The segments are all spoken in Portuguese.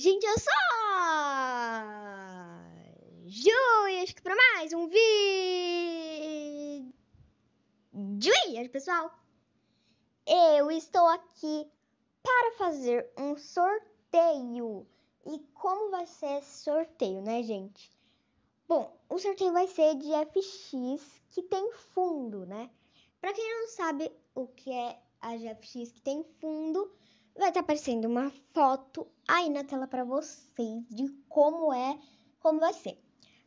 gente, eu sou Juias para mais um vídeo. Juias, pessoal. Eu estou aqui para fazer um sorteio. E como vai ser esse sorteio, né, gente? Bom, o sorteio vai ser de FX que tem fundo, né? Para quem não sabe o que é a GFX que tem fundo, vai estar tá aparecendo uma foto aí na tela para vocês de como é, como vai ser.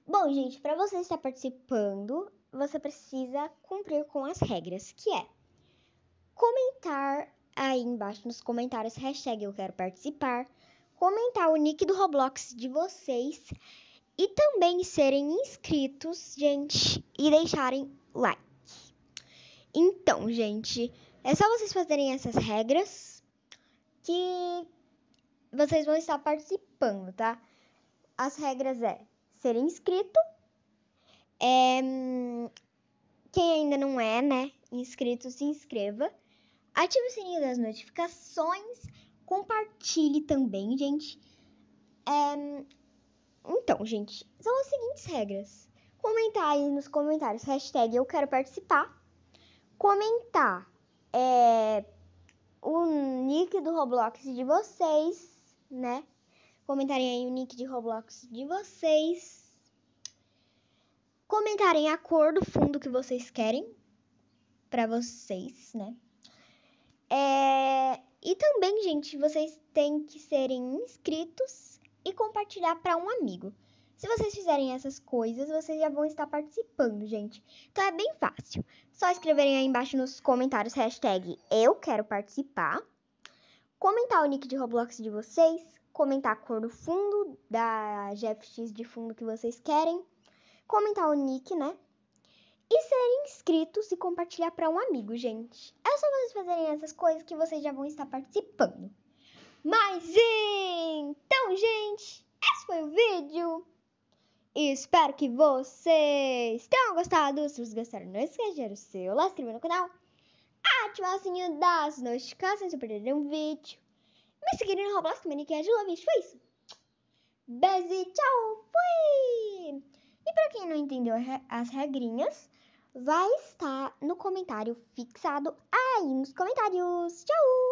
Bom, gente, para você estar participando, você precisa cumprir com as regras, que é comentar aí embaixo nos comentários hashtag eu quero participar, comentar o nick do Roblox de vocês e também serem inscritos, gente, e deixarem like. Então, gente, é só vocês fazerem essas regras que vocês vão estar participando, tá? As regras é ser inscrito, é, quem ainda não é, né, inscrito, se inscreva, ative o sininho das notificações, compartilhe também, gente. É, então, gente, são as seguintes regras. Comentar aí nos comentários, hashtag eu quero participar. Comentar nick do Roblox de vocês, né? Comentarem aí o nick de Roblox de vocês. Comentarem a cor do fundo que vocês querem para vocês, né? É... E também, gente, vocês têm que serem inscritos e compartilhar para um amigo. Se vocês fizerem essas coisas, vocês já vão estar participando, gente. Então é bem fácil. Só escreverem aí embaixo nos comentários hashtag eu quero participar comentar o nick de Roblox de vocês, comentar a cor do fundo, da GFX de fundo que vocês querem, comentar o nick, né? E ser inscritos e compartilhar para um amigo, gente. É só vocês fazerem essas coisas que vocês já vão estar participando. Mas então, gente, esse foi o vídeo. Espero que vocês tenham gostado. Se vocês gostaram, não esqueçam de o seu like, no canal ativar o sininho das notificações para perder um vídeo. Me seguirem no Roblox também, né, que ajuda o vídeo. Foi isso. Beijo tchau. Fui! E para quem não entendeu as regrinhas, vai estar no comentário fixado aí nos comentários. Tchau!